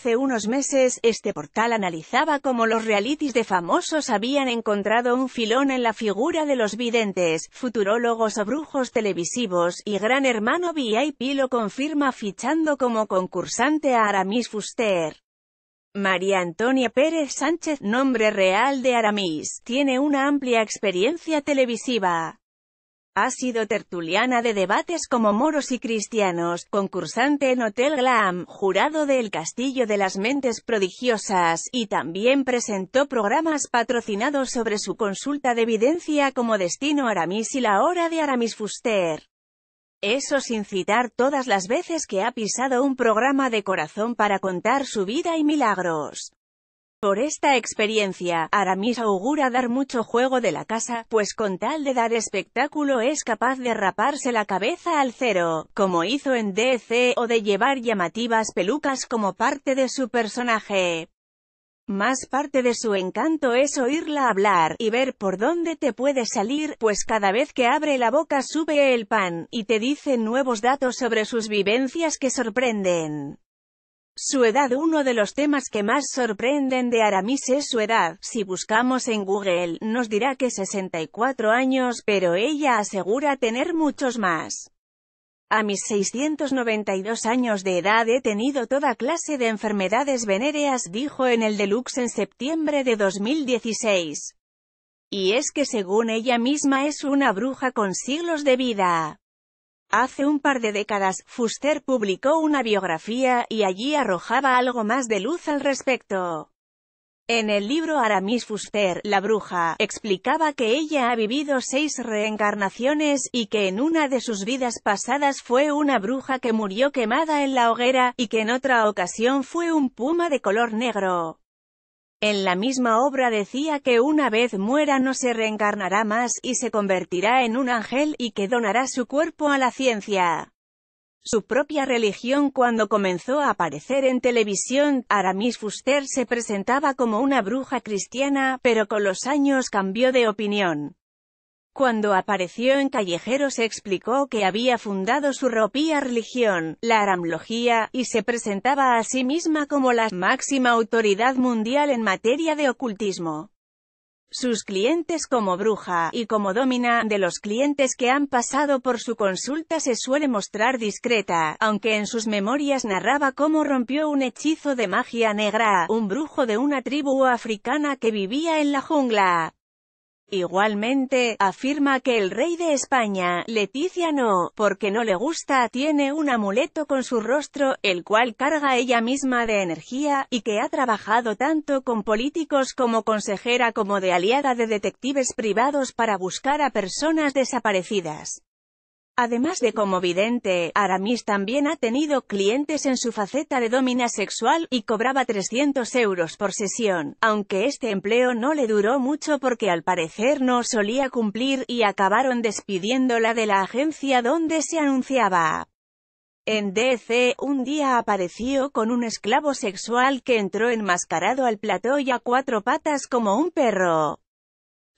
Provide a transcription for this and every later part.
Hace unos meses, este portal analizaba cómo los realities de famosos habían encontrado un filón en la figura de los videntes, futurólogos o brujos televisivos, y Gran Hermano VIP lo confirma fichando como concursante a Aramis Fuster. María Antonia Pérez Sánchez, nombre real de Aramis, tiene una amplia experiencia televisiva. Ha sido tertuliana de debates como Moros y Cristianos, concursante en Hotel Glam, jurado de El Castillo de las Mentes Prodigiosas, y también presentó programas patrocinados sobre su consulta de evidencia como Destino Aramis y La Hora de Aramis Fuster. Eso sin citar todas las veces que ha pisado un programa de corazón para contar su vida y milagros. Por esta experiencia, Aramis augura dar mucho juego de la casa, pues con tal de dar espectáculo es capaz de raparse la cabeza al cero, como hizo en DC, o de llevar llamativas pelucas como parte de su personaje. Más parte de su encanto es oírla hablar, y ver por dónde te puede salir, pues cada vez que abre la boca sube el pan, y te dice nuevos datos sobre sus vivencias que sorprenden. Su edad Uno de los temas que más sorprenden de Aramis es su edad. Si buscamos en Google, nos dirá que 64 años, pero ella asegura tener muchos más. A mis 692 años de edad he tenido toda clase de enfermedades venéreas, dijo en el Deluxe en septiembre de 2016. Y es que según ella misma es una bruja con siglos de vida. Hace un par de décadas, Fuster publicó una biografía, y allí arrojaba algo más de luz al respecto. En el libro Aramis Fuster, la bruja, explicaba que ella ha vivido seis reencarnaciones, y que en una de sus vidas pasadas fue una bruja que murió quemada en la hoguera, y que en otra ocasión fue un puma de color negro. En la misma obra decía que una vez muera no se reencarnará más, y se convertirá en un ángel, y que donará su cuerpo a la ciencia. Su propia religión cuando comenzó a aparecer en televisión, Aramis Fuster se presentaba como una bruja cristiana, pero con los años cambió de opinión. Cuando apareció en Callejero se explicó que había fundado su ropía religión, la aramlogía, y se presentaba a sí misma como la máxima autoridad mundial en materia de ocultismo. Sus clientes como bruja, y como domina, de los clientes que han pasado por su consulta se suele mostrar discreta, aunque en sus memorias narraba cómo rompió un hechizo de magia negra, un brujo de una tribu africana que vivía en la jungla, Igualmente, afirma que el rey de España, Leticia no, porque no le gusta, tiene un amuleto con su rostro, el cual carga ella misma de energía, y que ha trabajado tanto con políticos como consejera como de aliada de detectives privados para buscar a personas desaparecidas. Además de como vidente, Aramis también ha tenido clientes en su faceta de domina sexual, y cobraba 300 euros por sesión, aunque este empleo no le duró mucho porque al parecer no solía cumplir, y acabaron despidiéndola de la agencia donde se anunciaba. En DC, un día apareció con un esclavo sexual que entró enmascarado al plató y a cuatro patas como un perro.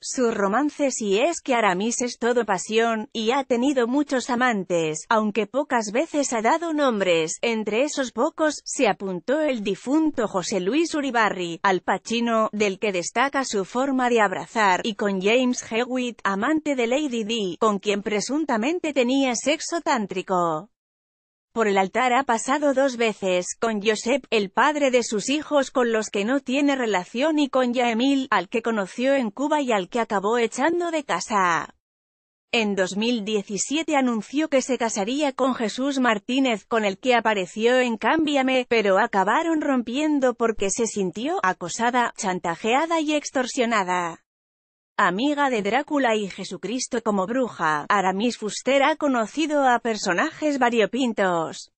Su romance, y es que Aramis es todo pasión, y ha tenido muchos amantes, aunque pocas veces ha dado nombres, entre esos pocos, se apuntó el difunto José Luis Uribarri, al pachino, del que destaca su forma de abrazar, y con James Hewitt, amante de Lady D, con quien presuntamente tenía sexo tántrico. Por el altar ha pasado dos veces, con Josep, el padre de sus hijos con los que no tiene relación y con Yaemil, al que conoció en Cuba y al que acabó echando de casa. En 2017 anunció que se casaría con Jesús Martínez, con el que apareció en Cámbiame, pero acabaron rompiendo porque se sintió acosada, chantajeada y extorsionada. Amiga de Drácula y Jesucristo como bruja, Aramis Fuster ha conocido a personajes variopintos.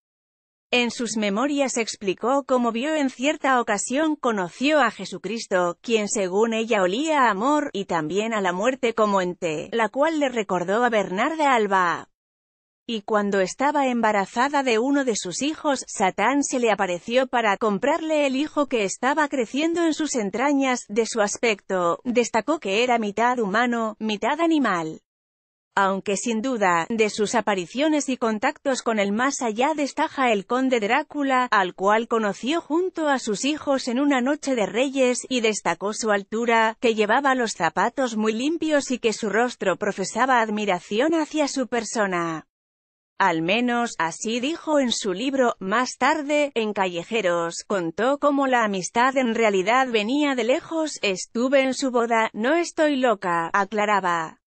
En sus memorias explicó cómo vio en cierta ocasión conoció a Jesucristo, quien según ella olía a amor, y también a la muerte como ente, la cual le recordó a Bernarda Alba. Y cuando estaba embarazada de uno de sus hijos, Satán se le apareció para comprarle el hijo que estaba creciendo en sus entrañas, de su aspecto, destacó que era mitad humano, mitad animal. Aunque sin duda, de sus apariciones y contactos con el más allá destaja el conde Drácula, al cual conoció junto a sus hijos en una noche de reyes, y destacó su altura, que llevaba los zapatos muy limpios y que su rostro profesaba admiración hacia su persona. Al menos, así dijo en su libro, más tarde, en Callejeros, contó cómo la amistad en realidad venía de lejos, estuve en su boda, no estoy loca, aclaraba.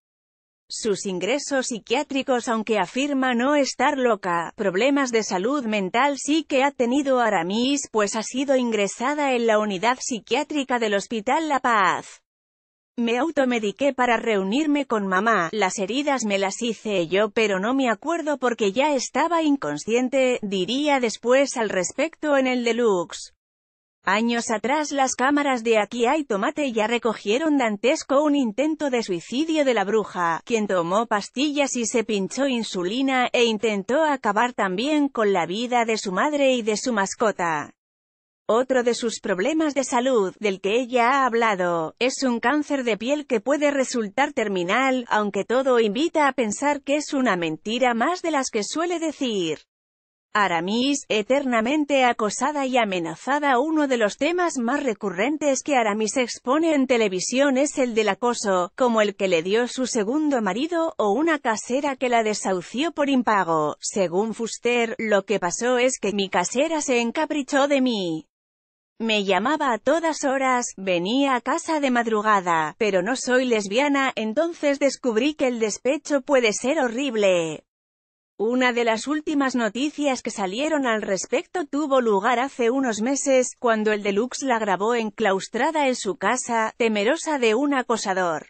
Sus ingresos psiquiátricos aunque afirma no estar loca, problemas de salud mental sí que ha tenido Aramis pues ha sido ingresada en la unidad psiquiátrica del Hospital La Paz. Me automediqué para reunirme con mamá, las heridas me las hice yo pero no me acuerdo porque ya estaba inconsciente, diría después al respecto en el deluxe. Años atrás las cámaras de Aquí hay tomate ya recogieron dantesco un intento de suicidio de la bruja, quien tomó pastillas y se pinchó insulina, e intentó acabar también con la vida de su madre y de su mascota. Otro de sus problemas de salud, del que ella ha hablado, es un cáncer de piel que puede resultar terminal, aunque todo invita a pensar que es una mentira más de las que suele decir. Aramis, eternamente acosada y amenazada Uno de los temas más recurrentes que Aramis expone en televisión es el del acoso, como el que le dio su segundo marido, o una casera que la desahució por impago. Según Fuster, lo que pasó es que mi casera se encaprichó de mí. Me llamaba a todas horas, venía a casa de madrugada, pero no soy lesbiana, entonces descubrí que el despecho puede ser horrible. Una de las últimas noticias que salieron al respecto tuvo lugar hace unos meses, cuando el Deluxe la grabó enclaustrada en su casa, temerosa de un acosador.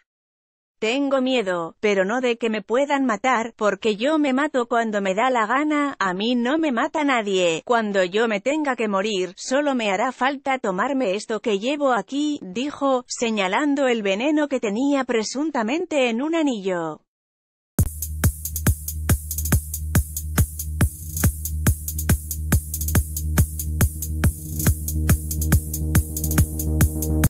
Tengo miedo, pero no de que me puedan matar, porque yo me mato cuando me da la gana, a mí no me mata nadie. Cuando yo me tenga que morir, solo me hará falta tomarme esto que llevo aquí, dijo, señalando el veneno que tenía presuntamente en un anillo.